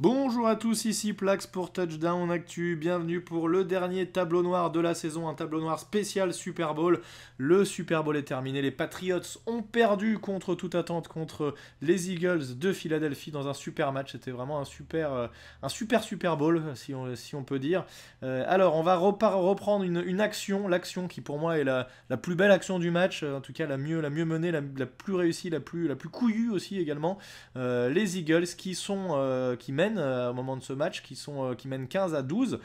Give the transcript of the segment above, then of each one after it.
Bonjour à tous, ici Plax pour Touchdown Actu. Bienvenue pour le dernier tableau noir de la saison, un tableau noir spécial Super Bowl. Le Super Bowl est terminé. Les Patriots ont perdu contre toute attente contre les Eagles de Philadelphie dans un super match. C'était vraiment un super, euh, un super Super Bowl, si on, peut dire. Euh, alors, on va reprendre une, action, l'action qui pour moi est la, plus belle action du match, euh, en tout cas la mieux, la mieux menée, la, plus réussie, la plus, la plus couillue aussi également. les Eagles qui sont, qui mènent euh, au moment de ce match, qui, sont, euh, qui mènent 15 à 12,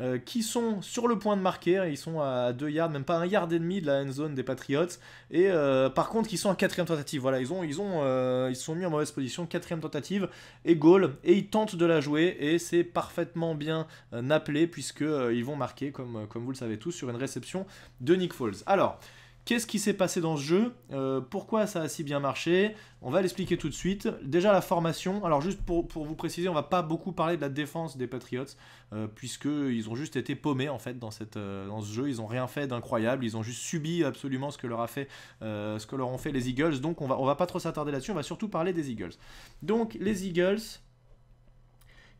euh, qui sont sur le point de marquer, ils sont à 2 yards, même pas un yard et demi de la end zone des Patriots, et par contre qui sont en quatrième tentative, voilà, ils ont, ils ont, ils sont mis en mauvaise position, quatrième tentative, et goal, et ils tentent de la jouer, et c'est parfaitement bien appelé, puisque ils vont marquer, comme, comme vous le savez tous, sur une réception de Nick Foles. Alors, Qu'est-ce qui s'est passé dans ce jeu euh, Pourquoi ça a si bien marché On va l'expliquer tout de suite. Déjà la formation, alors juste pour, vous préciser, on va pas beaucoup parler de la défense des Patriots, euh, puisque puisqu'ils ont juste été paumés en fait dans, cette, euh, dans ce jeu, ils n'ont rien fait d'incroyable, ils ont juste subi absolument ce que leur, a fait, ce que leur ont fait les Eagles, donc on va, on va pas trop s'attarder là-dessus, on va surtout parler des Eagles. Donc les Eagles,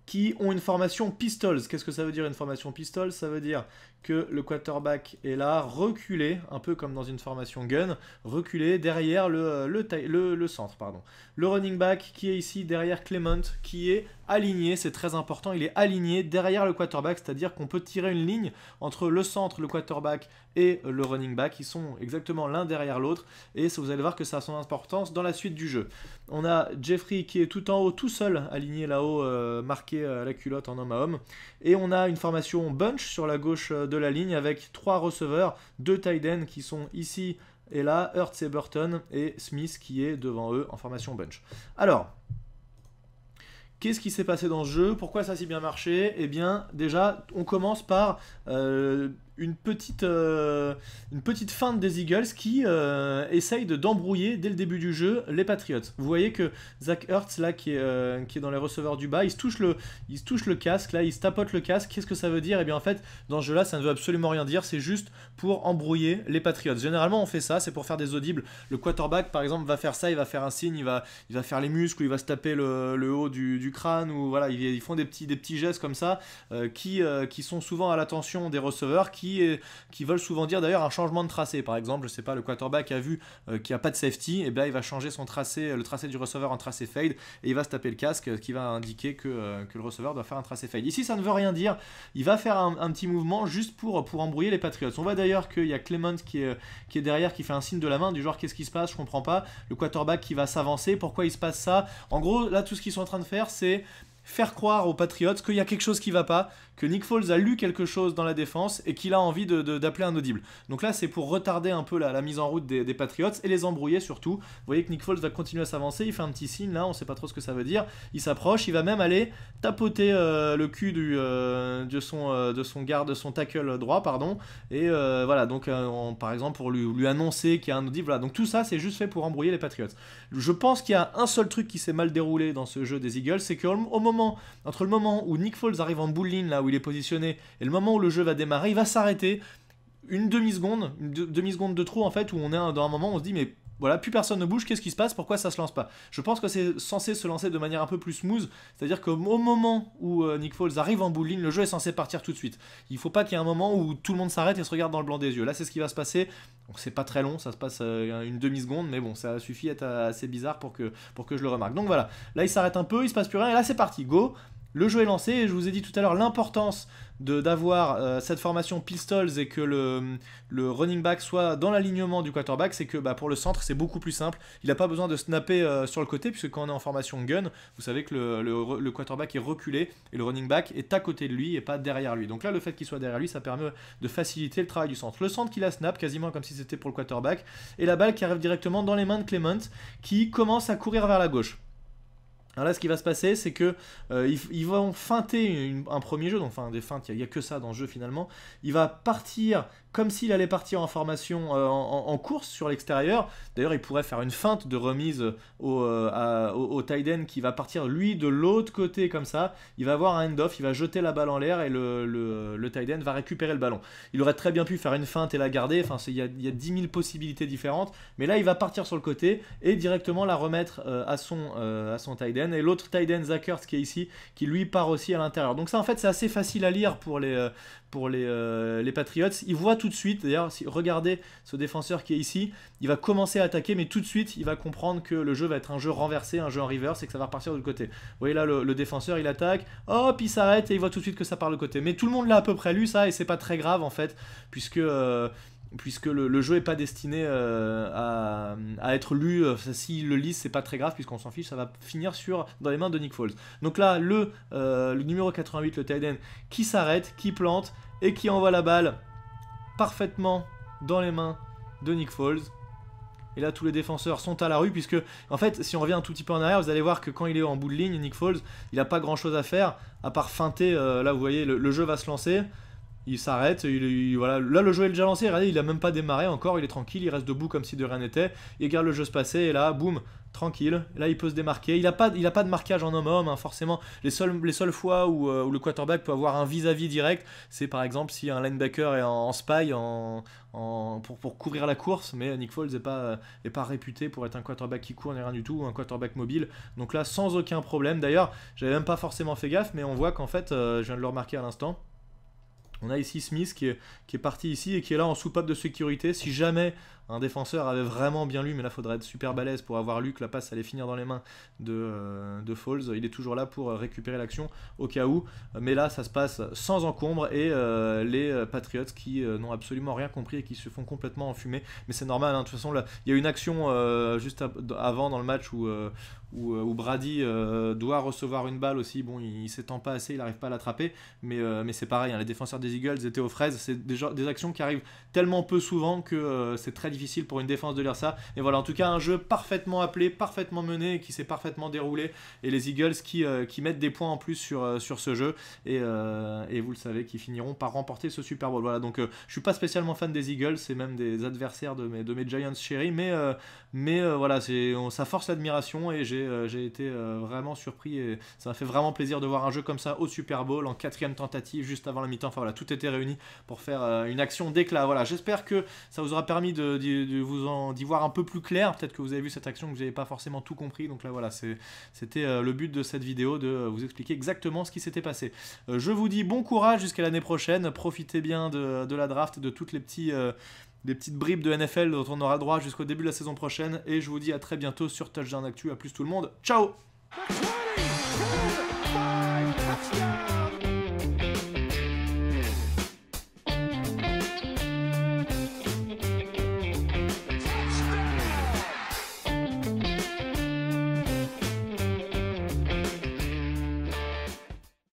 qui ont une formation Pistols. Qu'est-ce que ça veut dire une formation Pistols Ça veut dire que le quarterback est là, reculé, un peu comme dans une formation gun, reculé derrière euh, le, le, centre. Pardon. Le running back qui est ici derrière Clement, qui est aligné, c'est très important, il est aligné derrière le quarterback, c'est-à-dire qu'on peut tirer une ligne entre le centre, le quarterback et le running back, ils sont exactement l'un derrière l'autre, et vous allez voir que ça a son importance dans la suite du jeu. On a Jeffrey qui est tout en haut, tout seul, aligné là-haut, euh, marqué à euh, la culotte en homme à homme, et on a une formation bunch sur la gauche de la ligne avec trois receveurs, deux tight qui sont ici et là, Hurts et Burton et Smith qui est devant eux en formation bunch. Alors, Qu'est-ce qui s'est passé dans ce jeu Pourquoi ça s'est bien marché Eh bien, déjà, on commence par euh, une petite, euh, une petite feinte des Eagles qui euh, essaye d'embrouiller dès le début du jeu les Patriots. Vous voyez que Zach Hurts, là, qui est, euh, qui est dans les receveurs du bas, il se touche le, il touche le casque, là, il se tapote le casque. Qu'est-ce que ça veut dire Et eh bien, en fait, dans ce jeu-là, ça ne veut absolument rien dire. C'est juste pour embrouiller les Patriots. Généralement, on fait ça, c'est pour faire des audibles. Le quarterback, par exemple, va faire ça, il va faire un signe, il va, il va faire les muscles, ou il va se taper le, haut du, crâne, ou voilà, ils, ils, font des petits, des petits gestes comme ça qui, qui sont souvent à l'attention des receveurs qui, veulent souvent dire d'ailleurs un changement de tracé. Par exemple, je sais pas, le quarterback a vu euh, qu'il n'y a pas de safety, et eh bien il va changer son tracé, euh, le tracé du receveur en tracé fade, et il va se taper le casque euh, qui va indiquer que, le receveur doit faire un tracé fade. Ici, ça ne veut rien dire. Il va faire un, petit mouvement juste pour, pour embrouiller les Patriots. On voit d'ailleurs qu'il y a Clement qui est, qui est derrière, qui fait un signe de la main du genre qu'est-ce qui se passe, je comprends pas. Le quarterback qui va s'avancer, pourquoi il se passe ça. En gros, là, tout ce qu'ils sont en train de faire, c'est faire croire aux Patriots qu'il y a quelque chose qui va pas, que Nick Foles a lu quelque chose dans la défense et qu'il a envie d'appeler un audible. Donc là, c'est pour retarder un peu la, la mise en route des, Patriots et les embrouiller surtout. Vous voyez que Nick Foles va continuer à s'avancer, il fait un petit signe là, on sait pas trop ce que ça veut dire. Il s'approche, il va même aller tapoter euh, le cul du, euh, de, son, euh, de son garde, son tackle droit, pardon. Et voilà, donc par exemple pour lui, lui annoncer qu'il y a un audible. donc tout ça, c'est juste fait pour embrouiller les Patriots. Je pense qu'il y a un seul truc qui s'est mal déroulé dans ce jeu des Eagles, c'est qu'au moment entre le moment où Nick Foles arrive en ligne là où il est positionné, et le moment où le jeu va démarrer, il va s'arrêter une demi-seconde, une demi-seconde de trop en fait, où on est dans un moment où on se dit mais voilà, plus personne ne bouge, qu'est-ce qui se passe Pourquoi ça se lance pas Je pense que c'est censé se lancer de manière un peu plus smooth, c'est-à-dire qu'au moment où euh, Nick Foles arrive en bout ligne, le jeu est censé partir tout de suite. Il faut pas qu'il y ait un moment où tout le monde s'arrête et se regarde dans le blanc des yeux. Là, c'est ce qui va se passer. Donc c'est pas très long, ça se passe euh, une demi-seconde, mais bon, ça suffit à être euh, assez bizarre pour que, pour que je le remarque. Donc voilà, là il s'arrête un peu, il se passe plus rien, et là c'est parti, go le jeu est lancé et je vous ai dit tout à l'heure l'importance d'avoir euh, cette formation pistols et que le, le running back soit dans l'alignement du quarterback, c'est que bah, pour le centre c'est beaucoup plus simple. Il n'a pas besoin de snapper euh, sur le côté puisque quand on est en formation gun, vous savez que le, le, quarterback est reculé et le running back est à côté de lui et pas derrière lui. Donc là le fait qu'il soit derrière lui ça permet de faciliter le travail du centre. Le centre qui la snap quasiment comme si c'était pour le quarterback et la balle qui arrive directement dans les mains de Clement qui commence à courir vers la gauche. Alors là, ce qui va se passer, c'est que euh, ils, vont feinter un premier jeu, donc enfin des feintes, il n'y a, a, que ça dans le jeu finalement. Il va partir comme s'il allait partir en formation euh, en, course sur l'extérieur. D'ailleurs, il pourrait faire une feinte de remise au, euh, au, qui va partir lui de l'autre côté comme ça. Il va avoir un end-off, il va jeter la balle en l'air et le, le, va récupérer le ballon. Il aurait très bien pu faire une feinte et la garder. Enfin, il y a, y a 10 000 possibilités différentes. Mais là, il va partir sur le côté et directement la remettre euh, à son, à son Tiden. Et l'autre Tiden, Zachers, qui est ici, qui lui part aussi à l'intérieur. Donc ça, en fait, c'est assez facile à lire pour les, pour les, les Patriots. Ils voient tout tout de suite, d'ailleurs, si, regardez ce défenseur qui est ici, il va commencer à attaquer, mais tout de suite, il va comprendre que le jeu va être un jeu renversé, un jeu en reverse, et que ça va repartir de l'autre côté. Vous voyez là, le, défenseur, il attaque, hop, il s'arrête, et il voit tout de suite que ça part de côté. Mais tout le monde l'a à peu près lu, ça, et c'est pas très grave, en fait, puisque... Euh, puisque le, jeu est pas destiné euh, à, être lu. si euh, S'il le lit, c'est pas très grave, puisqu'on s'en fiche, ça va finir sur, dans les mains de Nick Foles. Donc là, le, le numéro 88, le Tiden, qui s'arrête, qui plante et qui envoie la balle parfaitement dans les mains de Nick Falls. Et là, tous les défenseurs sont à la rue, puisque, en fait, si on revient un tout petit peu en arrière, vous allez voir que quand il est en bout de ligne, Nick Falls il n'a pas grand chose à faire, à part feinter. Euh, là, vous voyez, le, jeu va se lancer il s'arrête, il, voilà. là le jeu est déjà lancé, regardez, il a même pas démarré encore, il est tranquille, il reste debout comme si de rien n'était, il regarde le jeu se passer, et là, boum, tranquille, là il peut se démarquer, il a pas, il pas de marquage en homme-homme, hein, forcément, les seules, les seules fois euh, où, le quarterback peut avoir un vis-à-vis direct, c'est par exemple si un linebacker est en, spy, en, pour, pour la course, mais Nick Foles n'est pas, est pas réputé pour être un quarterback qui court ni rien du tout, ou un quarterback mobile, donc là sans aucun problème, d'ailleurs, j'avais même pas forcément fait gaffe, mais on voit qu'en fait, euh, je viens de le remarquer à l'instant, on a ici Smith qui est, parti ici et qui est là en soupape de sécurité. Si jamais un défenseur avait vraiment bien lu, mais là faudrait être super balèze pour avoir lu que la passe allait finir dans les mains de, euh, de Falls. Il est toujours là pour euh, récupérer l'action au cas où, mais là ça se passe sans encombre et euh, les Patriots qui n'ont absolument rien compris et qui se font complètement enfumer. Mais c'est normal, hein. de toute façon, il y a une action juste avant dans le match où, Brady doit recevoir une balle aussi. Bon, il, ne s'étend pas assez, il n'arrive pas à l'attraper, mais, mais c'est pareil, hein. les défenseurs des Eagles étaient aux fraises. C'est des, des actions qui arrivent tellement peu souvent que c'est très difficile pour une défense de lire ça, Et voilà, en tout cas, un jeu parfaitement appelé, parfaitement mené, qui s'est parfaitement déroulé. Et les Eagles qui, euh, qui, mettent des points en plus sur, euh, sur ce jeu. Euh, et, vous le savez, qui finiront par remporter ce Super Bowl. Voilà, donc je suis pas spécialement fan des Eagles, c'est même des adversaires de mes, de mes Giants chéris. Mais, mais voilà, on, ça force l'admiration et j'ai été vraiment surpris. Et ça m'a fait vraiment plaisir de voir un jeu comme ça au Super Bowl, en quatrième tentative, juste avant la mi-temps. Enfin voilà, tout était réuni pour faire une action d'éclat. Voilà, j'espère que ça vous aura permis de de vous d'y voir un peu plus clair. Peut-être que vous avez vu cette action que vous n'avez pas forcément tout compris. Donc là voilà, c'était euh, le but de cette vidéo de euh, vous expliquer exactement ce qui s'était passé. Euh, je vous dis bon courage jusqu'à l'année prochaine. Profitez bien de, la draft, de toutes les petits petites bribes de NFL dont on aura droit jusqu'au début de la saison prochaine. Et je vous dis à très bientôt sur Touchdown Actu. À plus tout le monde. Ciao